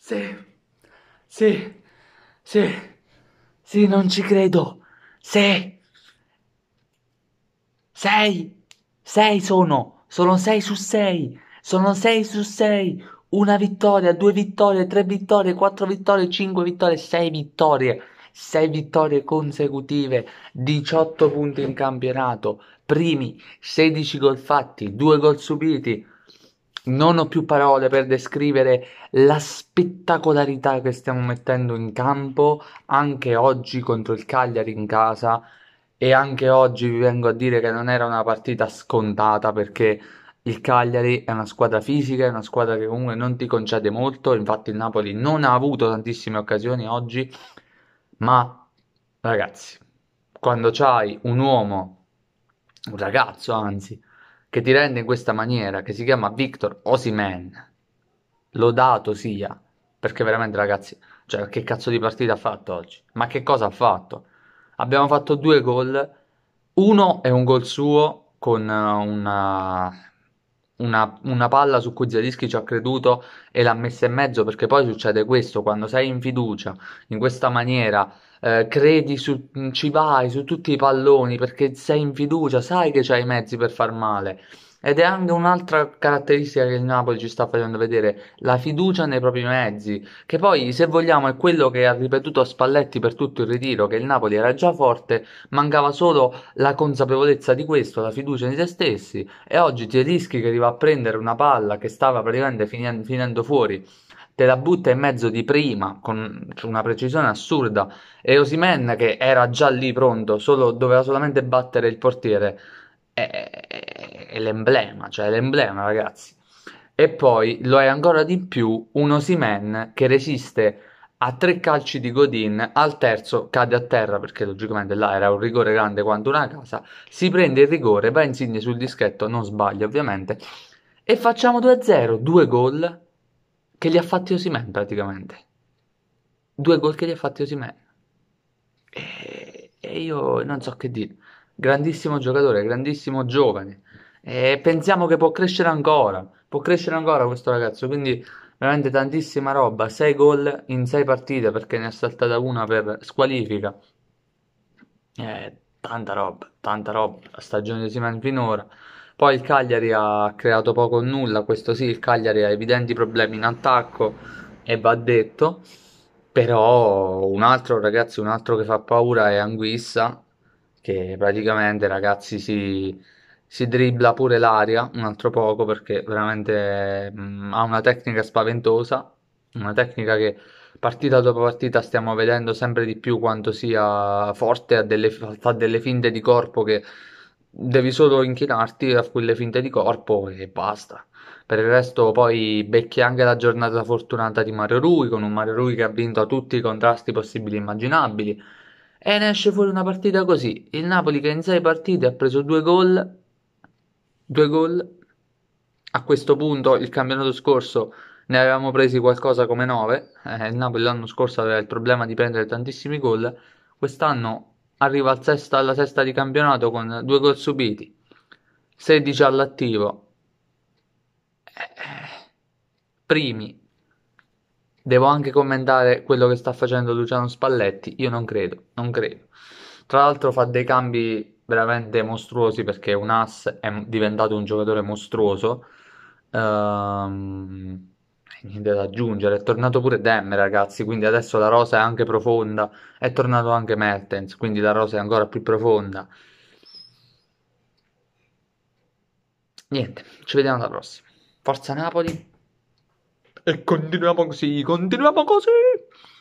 Sì, sì, sì, sì, non ci credo. Sì. Sei, sei sono, sono sei su sei, sono sei su sei. Una vittoria, due vittorie, tre vittorie, quattro vittorie, cinque vittorie, sei vittorie. Sei vittorie consecutive, 18 punti in campionato, primi, 16 gol fatti, due gol subiti, non ho più parole per descrivere la spettacolarità che stiamo mettendo in campo anche oggi contro il Cagliari in casa e anche oggi vi vengo a dire che non era una partita scontata perché il Cagliari è una squadra fisica, è una squadra che comunque non ti concede molto, infatti il Napoli non ha avuto tantissime occasioni oggi, ma ragazzi, quando c'hai un uomo, un ragazzo anzi, che ti rende in questa maniera, che si chiama Victor Osimen, lodato sia, perché veramente ragazzi, cioè che cazzo di partita ha fatto oggi? Ma che cosa ha fatto? Abbiamo fatto due gol, uno è un gol suo con eh, una, una, una, palla su cui Zelischi ci ha creduto e l'ha messa in mezzo perché poi succede questo, quando sei in fiducia in questa maniera, eh, credi, su, ci vai su tutti i palloni perché sei in fiducia, sai che c'hai i mezzi per far male ed è anche un'altra caratteristica che il Napoli ci sta facendo vedere, la fiducia nei propri mezzi, che poi se vogliamo è quello che ha ripetuto Spalletti per tutto il ritiro, che il Napoli era già forte, mancava solo la consapevolezza di questo, la fiducia in se stessi e oggi ti che arriva a prendere una palla che stava praticamente finendo, fuori te la butta in mezzo di prima con una precisione assurda e Osimen che era già lì pronto, solo, doveva solamente battere il portiere. E, è l'emblema, cioè l'emblema ragazzi. E poi lo è ancora di più un Osimen che resiste a tre calci di Godin, al terzo cade a terra perché logicamente là era un rigore grande quanto una casa, si prende il rigore, va Insigne sul dischetto, non sbaglia ovviamente, e facciamo 2-0, due gol che gli ha fatti Osimen praticamente. Due gol che gli ha fatti Osimen. e io non so che dire, grandissimo giocatore, grandissimo giovane, e pensiamo che può crescere ancora, può crescere ancora questo ragazzo, quindi veramente tantissima roba, 6 gol in 6 partite perché ne ha saltata una per squalifica. Eh, tanta roba, tanta roba, la stagione di Siman finora. Poi il Cagliari ha creato poco o nulla, questo sì, il Cagliari ha evidenti problemi in attacco e va detto, però un altro ragazzi, un altro che fa paura è Anguissa, che praticamente ragazzi si si dribbla pure l'aria un altro poco perché veramente mh, mm, ha una tecnica spaventosa, una tecnica che partita dopo partita stiamo vedendo sempre di più quanto sia forte, delle, fa delle finte di corpo che devi solo inchinarti a quelle finte di corpo e basta. Per il resto poi becchi anche la giornata fortunata di Mario Rui, con un Mario Rui che ha vinto a tutti i contrasti possibili e immaginabili. E ne esce fuori una partita così. Il Napoli che in sei partite ha preso due gol Due gol. A questo punto il campionato scorso ne avevamo presi qualcosa come 9. Eh, il Napoli l'anno scorso aveva il problema di prendere tantissimi gol. Quest'anno arriva al sesta, alla sesta di campionato con due gol subiti, 16 all'attivo. Eh, primi. Devo anche commentare quello che sta facendo Luciano Spalletti. Io non credo, non credo. Tra l'altro fa dei cambi veramente mostruosi perché un As è diventato un giocatore mostruoso. Ehm, niente da aggiungere. È tornato pure Demme, ragazzi. Quindi adesso la rosa è anche profonda. È tornato anche Mertens, quindi la rosa è ancora più profonda. Niente, ci vediamo alla prossima. Forza Napoli. E continuiamo così, continuiamo così.